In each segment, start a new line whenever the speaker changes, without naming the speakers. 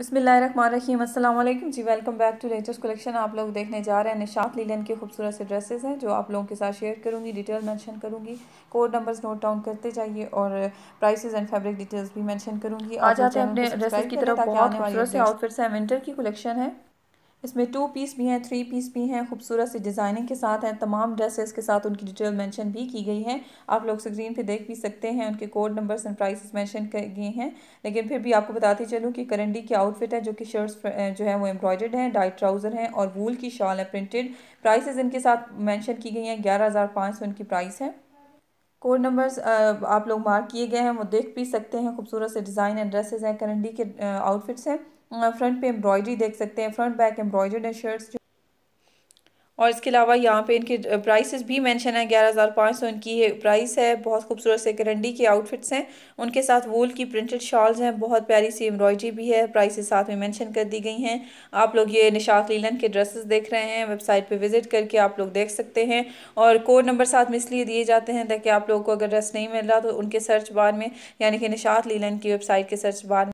बसमिलीम अल्लाम जी welcome back to latest collection आप लोग देखने जा रहे हैं निशात लीलन के खूबसूरत से ड्रेसेस हैं जो आप लोगों के साथ शेयर करूंगी डिटेल मेंशन करूंगी कोड नंबर्स नोट डाउन करते जाइए और प्राइसेस एंड फैब्रिक डिटेल्स भी मेंशन करूंगी आज आप अपने ड्रेसेस की तरफ बहुत खूबसूरत से आउटफिट्स हैं विंटर की कलेक्शन है इसमें टू पीस भी हैं थ्री पीस भी हैं खूबसूरत सी डिज़ाइनिंग के साथ हैं तमाम ड्रेसेस के साथ उनकी डिटेल मेंशन भी की गई है आप लोग स्क्रीन पे देख भी सकते हैं उनके code numbers and prices mention किए गए हैं लेकिन फिर भी आपको बताती चलूँ कि करंडी की आउटफिट है जो कि शर्ट्स जो है वो एम्ब्रॉयडर्ड हैं डाइट ट्राउज़र हैं और वूल की शॉल है प्रिंटेड प्राइसेज इनके साथ मैंशन की गई हैं ग्यारह उनकी प्राइस है कोड नंबर्स आप लोग मार्क किए गए हैं वो देख भी सकते हैं खूबसूरत से डिज़ाइन एंड ड्रेसेज हैं करंडी के आउटफिट्स हैं फ्रंट पे एम्ब्रॉयडरी देख सकते हैं फ्रंट बैक एम्ब्रॉयडर्ड है शर्ट्स और इसके अलावा यहाँ पे इनके प्राइसेस भी मेंशन है ग्यारह हज़ार पाँच सौ इनकी ये प्राइस है बहुत खूबसूरत से करंडी के आउटफिट्स हैं उनके साथ वूल की प्रिंटेड शॉल्स हैं बहुत प्यारी सी एम्ब्रॉयडरी भी है प्राइसेस साथ में मेंशन कर दी गई हैं आप लोग ये निशात लीलन के ड्रेसेस देख रहे हैं वेबसाइट पर विजिट करके आप लोग देख सकते हैं और कोड नंबर साथ में इसलिए दिए जाते हैं ताकि आप लोगों को अगर ड्रेस नहीं मिल रहा तो उनके सर्च बार में यानी कि निशात लीलन की वेबसाइट के सर्च बार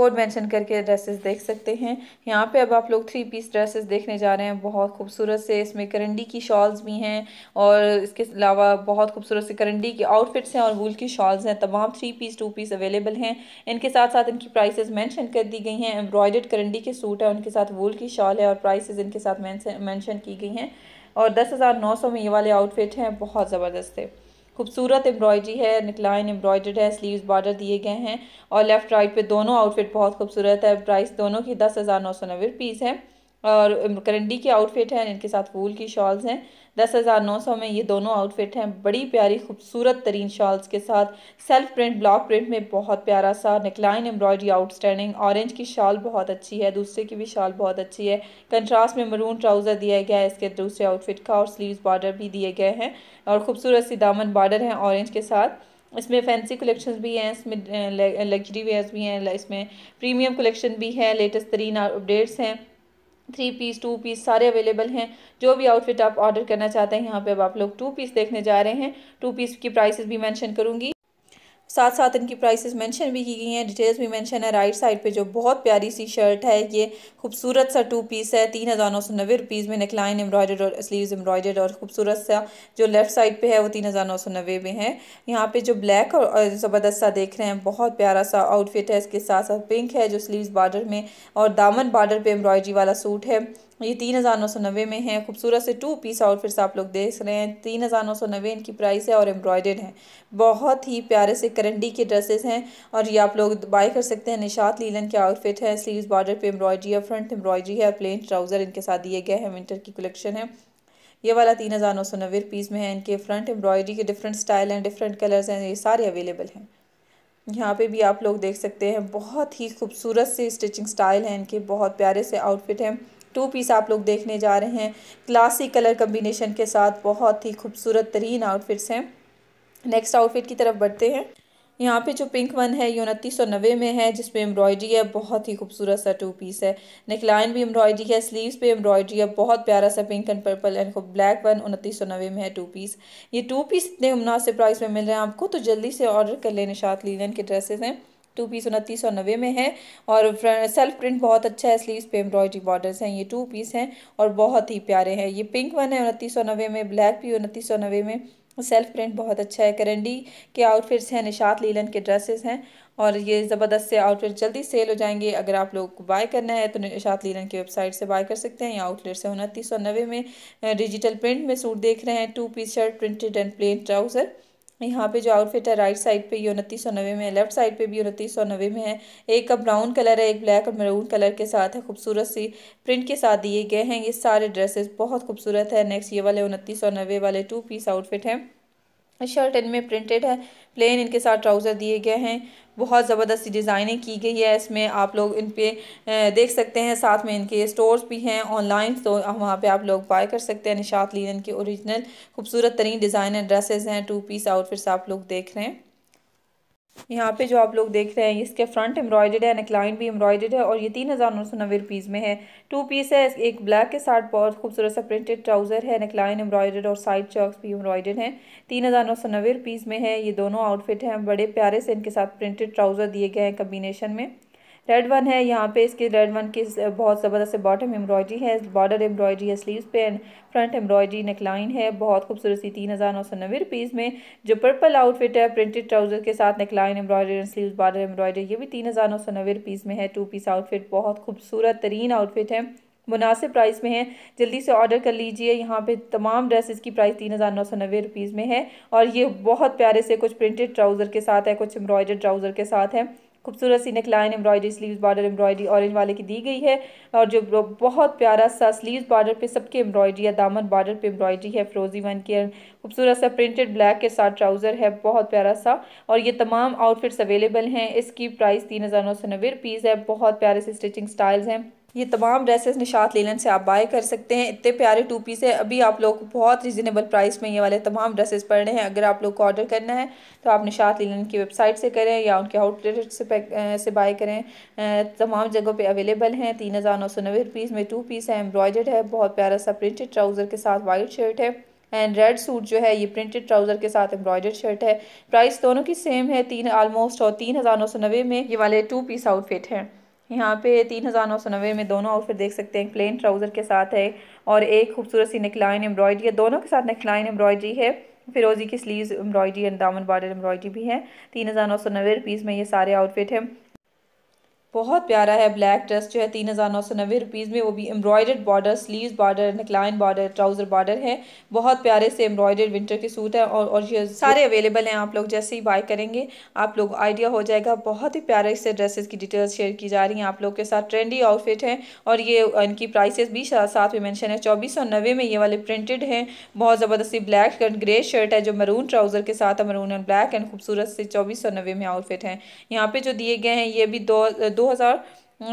कोड मेंशन करके ड्रेसेस देख सकते हैं यहाँ पे अब आप लोग थ्री पीस ड्रेसेस देखने जा रहे हैं बहुत खूबसूरत से इसमें करंडी की शॉल्स भी हैं और इसके अलावा बहुत खूबसूरत से करंडी की आउटफिट्स हैं और वूल की शॉल्स हैं तमाम three piece two piece available हैं इनके साथ साथ इनकी प्राइसेस मैंशन कर दी गई हैं एम्ब्रॉयडर्ड करंडी के सूट है उनके साथ वूल की शॉल है और प्राइस इनके साथ मैंशन की गई हैं और दस हज़ार नौ सौ में ये वाले आउटफिट हैं बहुत ज़बरदस्त है खूबसूरत एम्ब्रॉयडरी है निकलाइन एम्ब्रॉयडर्ड है स्लीव्स बॉर्डर दिए गए हैं और लेफ़्ट राइट पे दोनों आउटफिट बहुत खूबसूरत है प्राइस दोनों की दस हज़ार नौ सौ नब्बे रुपीज़ है और करंडी के आउटफिट हैं इनके साथ वूल की शॉल्स हैं दस हज़ार नौ सौ में ये दोनों आउटफिट हैं बड़ी प्यारी खूबसूरत तरीन शॉल्स के साथ सेल्फ प्रिंट ब्लॉक प्रिंट में बहुत प्यारा सा नेकलाइन एम्ब्रॉयडरी आउटस्टैंडिंग ऑरेंज की शॉल बहुत अच्छी है दूसरे की भी शॉल बहुत अच्छी है कंट्रास्ट में मरून ट्राउज़र दिया गया है इसके दूसरे आउटफिट का और स्लीव बॉर्डर भी दिए गए हैं और खूबसूरत सी दामन बॉर्डर हैं ऑरेंज के साथ इसमें फैंसी कलेक्शंस भी हैं इसमें लग्जरी वेयर्स भी हैं इसमें प्रीमियम कलेक्शन भी है लेटेस्ट तरीन अपडेट्स हैं थ्री पीस टू पीस सारे अवेलेबल हैं जो भी आउटफिट आप ऑर्डर करना चाहते हैं यहाँ पे अब आप लोग टू पीस देखने जा रहे हैं टू पीस की प्राइसेस भी मेंशन करूँगी साथ साथ इनकी प्राइसेस मेंशन भी की गई हैं डिटेल्स भी मेंशन है राइट साइड पे जो बहुत प्यारी सी शर्ट है ये खूबसूरत सा टू पीस है तीन हज़ार नौ सौ नब्बे रुपीज़ में नेकलाइन एम्ब्रॉयडर्ड और स्लीव्स एम्ब्रॉयडर्ड और खूबसूरत सा जो लेफ़्ट साइड पे है वो तीन हज़ार नौ सौ नब्बे में है यहाँ पे जो ब्लैक और ज़बरदस्त सा देख रहे हैं बहुत प्यारा सा आउटफिट है इसके साथ साथ पिंक है जो स्लीव बार्डर में और दामन बार्डर पर एम्ब्रॉयडरी वाला सूट है ये तीन हज़ार नौ सौ नब्बे में है खूबसूरत से टू पीस आउटफिट्स आप लोग देख रहे हैं तीन हज़ार नौ सौ नब्बे इनकी प्राइस है और एम्ब्रॉयडेड है बहुत ही प्यारे से करंडी के ड्रेसेस हैं और ये आप लोग बाय कर सकते हैं निशात लीलन के आउटफिट है स्लीव्स बॉर्डर पे एम्ब्रॉयडरी है फ्रंट एम्ब्रॉयडरी है और प्लेन ट्राउज़र इनके साथ दिए गए हैं विंटर की कलेक्शन है ये वाला तीन हज़ार नौ सौ नब्बे पीस में है इनके फ्रंट एम्ब्रॉयडरी के डिफरेंट स्टाइल हैं डिफरेंट कलर्स हैं ये सारे अवेलेबल हैं यहाँ पे भी आप लोग देख सकते हैं बहुत ही खूबसूरत से स्टिचिंग स्टाइल है इनके बहुत प्यारे से आउटफिट हैं टू पीस आप लोग देखने जा रहे हैं क्लासी कलर कम्बिनेशन के साथ बहुत ही खूबसूरत तरीन आउटफिट्स हैं नेक्स्ट आउटफिट की तरफ बढ़ते हैं यहाँ पे जो पिंक वन है ये उनतीस सौ नब्बे में है जिसपे एम्ब्रॉयडरी है बहुत ही खूबसूरत सा टू पीस है नेकलाइन भी एम्ब्रॉयडरी है स्लीव्स पे एम्ब्रॉयडरी है बहुत प्यारा सा pink and purple and black one उनतीस सौ नब्बे में है टू पीस ये टू पीस इतने मुनासिब प्राइस में मिल रहे हैं आपको तो जल्दी से ऑर्डर कर लें निशात लीलन के ड्रेसेस हैं टू पीस उनतीस सौ नब्बे में है और सेल्फ प्रिंट बहुत अच्छा है स्लीव्स पे एम्ब्रॉयडरी बॉर्डर्स हैं ये टू पीस हैं और बहुत ही प्यारे हैं ये पिंक वन है उनतीस सौ नब्बे में ब्लैक भी उनतीस सौ नब्बे में सेल्फ प्रिंट बहुत अच्छा है करंडी के आउटफिट्स हैं निशात लीलन के ड्रेसेस हैं और ये ज़बरदस्त से आउटफिट जल्दी सेल हो जाएंगे अगर आप लोग को बाय करना है तो निशात लीलन की वेबसाइट से बाय कर सकते हैं या आउटलेट से उनतीस सौ नब्बे में डिजिटल प्रिंट में सूट देख रहे हैं two piece shirt printed and plain trouser यहाँ पे जो आउटफिट है राइट साइड पे ये उनतीस सौ नब्बे में है लेफ्ट साइड पे भी उनतीस सौ नब्बे में है एक का ब्राउन कलर है एक ब्लैक और मरून कलर के साथ है खूबसूरत सी प्रिंट के साथ दिए गए हैं ये सारे ड्रेसेस बहुत खूबसूरत है नेक्स्ट ये वाले उनतीस सौ नब्बे वाले टू पीस आउटफिट हैं हाँ, शर्ट इनमें प्रिंटेड है प्लेन इनके साथ ट्राउज़र दिए गए हैं बहुत ज़बरदस्त डिज़ाइनिंग की गई है इसमें आप लोग इन पर देख सकते हैं साथ में इनके स्टोर्स भी हैं ऑनलाइन तो वहाँ पे आप लोग बाय कर सकते हैं निशात लीन के ओरिजिनल खूबसूरत तरीन डिज़ाइन ड्रेसेस हैं टू पीस आउटफिट्स आप लोग देख रहे हैं यहाँ पे जो आप लोग देख रहे हैं इसके फ्रंट एम्ब्रॉयडेड है नेकलाइन भी एम्ब्रॉयडेड है और ये तीन हज़ार नौ सौ नब्बे रुपीज़ में है टू पीस है एक ब्लैक के साथ बहुत खूबसूरत सा प्रिंटेड ट्राउज़र है नेकलाइन एम्ब्रॉयडेड और साइड चॉक्स भी एम्ब्रॉयडेड हैं तीन हज़ार नौ सौ नब्बे रुपीज़ में है ये दोनों आउटफिट हैं बड़े प्यारे से इनके साथ प्रिंटेड ट्राउज़र दिए गए हैं कम्बिनेशन में रेड वन है यहाँ पे इसके रेड वन की बहुत ज़बरदस्त बॉटम एम्ब्रॉयडरी है बॉर्डर एम्ब्रॉयडरी है स्लीव्स पे एंड फ्रंट एम्ब्रॉयडरी नेकलाइन है बहुत खूबसूरत सी तीन हज़ार नौ सौ नब्बे रुपीज़ में जो पर्पल आउटफिट है प्रिंटेड ट्राउजर के साथ neckline embroidery and sleeve border embroidery ये भी तीन हज़ार नौ सौ नब्बे रुपीज़ में है टू पीस आउटफिट बहुत खूबसूरत तरीन आउटफिट है मुनासिब प्राइस में है जल्दी से ऑर्डर कर लीजिए यहाँ पे तमाम ड्रेसेस की प्राइस तीन हज़ार नौ सौ नब्बे रुपीज़ में है और ये बहुत प्यारे से कुछ प्रिंटेड ट्राउज़र के साथ है कुछ एम्ब्रॉयडर्ड ट्राउज़र के साथ है खूबसूरत सी neckline embroidery sleeves border embroidery orange वाले की दी गई है और जो बहुत प्यारा सा स्लीव्स बॉर्डर पे सबके एम्ब्रॉयडरी या दामन बॉर्डर पे एम्ब्रॉयडरी है फ्रोजी वन के खूबसूरत सा प्रिंटेड ब्लैक के साथ ट्राउज़र है बहुत प्यारा सा और ये तमाम आउटफिट्स अवेलेबल हैं इसकी प्राइस तीन हज़ार नौ सौ नब्बे है बहुत प्यारे से स्टिचिंग स्टाइल्स हैं ये तमाम ड्रेसेस निशात लेलन से आप बाय कर सकते हैं इतने प्यारे टू पीस है अभी आप लोग को बहुत रिजनेबल प्राइस में ये वाले तमाम ड्रेसेस पड़ रहे हैं अगर आप लोग को ऑर्डर करना है तो आप निशात लेलन की वेबसाइट से करें या उनके आउटलेट से से बाय करें तमाम जगहों पे अवेलेबल हैं तीन हज़ार नौ सौ नब्बे रुपीज़ में टू पीस है एम्ब्रॉयडर्ड है बहुत प्यारा सा प्रिंटेड ट्राउज़र के साथ वाइट शर्ट है एंड रेड सूट जो है ये प्रिंटेड ट्राउज़र के साथ एम्ब्रॉयडर्ड शर्ट है प्राइस दोनों की सेम है तीन आलमोस्ट और तीन हज़ार नौ सौ नब्बे में ये वाले टू पीस आउटफिट हैं यहाँ पे तीन हज़ार नौ सौ नब्बे में दोनों आउटफिट देख सकते हैं प्लेन ट्राउज़र के साथ है और एक खूबसूरत सी नेकलाइन एम्ब्रॉयडरी है दोनों के साथ नेकलाइन एम्ब्रॉयडरी है फिरोजी की स्लीव्स एम्ब्रॉयडरी एंड दामन बॉर्डर एम्ब्रॉयडरी भी है तीन हज़ार नौ सौ नब्बे रुपीज़ में ये सारे आउटफिट हैं बहुत प्यारा है ब्लैक ड्रेस जो है तीन हज़ार नौ सौ नब्बे रुपीज़ में वो भी embroidered border sleeves border neckline border trouser border है बहुत प्यारे से एम्ब्रॉयडर्ड विंटर के सूट है और और ये सारे अवेलेबल हैं आप लोग जैसे ही बाय करेंगे आप लोग आइडिया हो जाएगा बहुत ही प्यारे से ड्रेसेस की डिटेल्स शेयर की जा रही हैं आप लोग के साथ ट्रेंडी आउटफिट है और ये इनकी प्राइसेस भी साथ में मैंशन है चौबीस सौ नब्बे में ये वाले प्रिंटेड हैं बहुत ज़बरदस्ती ब्लैक एंड ग्रे शर्ट है जो मरून ट्राउज़र के साथ मरून एंड ब्लैक एंड खूबसूरत से चौबीस सौ नब्बे में आउटफिट हैं यहाँ पर जो दिए गए हैं ये भी दो हज़ार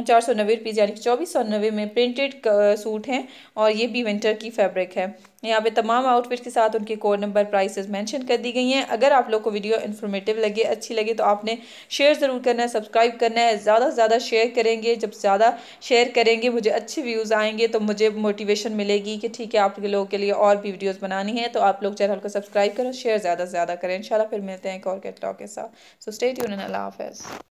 चार सौ नब्बे रुपीज़ यानी कि चौबीस सौ नब्बे में प्रिंटेड सूट हैं और ये भी विंटर की फैब्रिक है यहाँ पे तमाम आउटफिट के साथ उनके कोड नंबर प्राइसेस मेंशन कर दी गई हैं अगर आप लोग को वीडियो इन्फॉर्मेटिव लगे अच्छी लगे तो आपने शेयर ज़रूर करना है सब्सक्राइब करना है ज़्यादा से ज़्यादा शेयर करेंगे जब ज़्यादा शेयर करेंगे मुझे अच्छे व्यूज़ आएंगे तो मुझे मोटिवेशन मिलेगी कि ठीक है आप लोगों के लिए और भी वीडियोज़ बनानी है तो आप लोग चैनल को सब्सक्राइब करें शेयर ज़्यादा से ज़्यादा करें इन फिर मिलते हैं एक और कैटलॉग के साथ सो स्टेट यून अल्लाह हाफ़